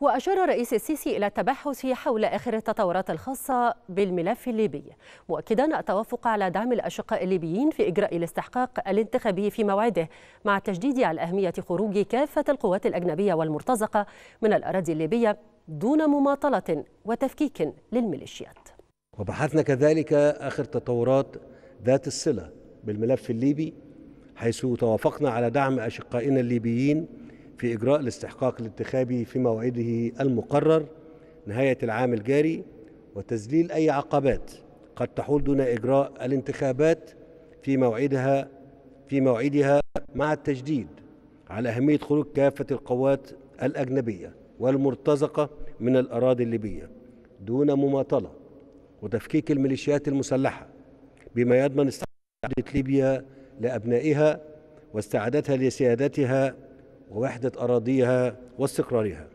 وأشار الرئيس السيسي إلى التبحث حول آخر التطورات الخاصة بالملف الليبي مؤكدا التوافق على دعم الأشقاء الليبيين في إجراء الاستحقاق الانتخابي في موعده مع التشديد على أهمية خروج كافة القوات الأجنبية والمرتزقة من الأراضي الليبية دون مماطلة وتفكيك للميليشيات وبحثنا كذلك آخر تطورات ذات الصلة بالملف الليبي حيث توافقنا على دعم أشقائنا الليبيين في إجراء الاستحقاق الانتخابي في موعده المقرر نهاية العام الجاري وتذليل أي عقبات قد تحول دون إجراء الانتخابات في موعدها في موعدها مع التجديد على أهمية خروج كافة القوات الأجنبية والمرتزقة من الأراضي الليبية دون مماطلة وتفكيك الميليشيات المسلحة بما يضمن استعادة ليبيا لأبنائها واستعادتها لسيادتها ووحدة أراضيها واستقرارها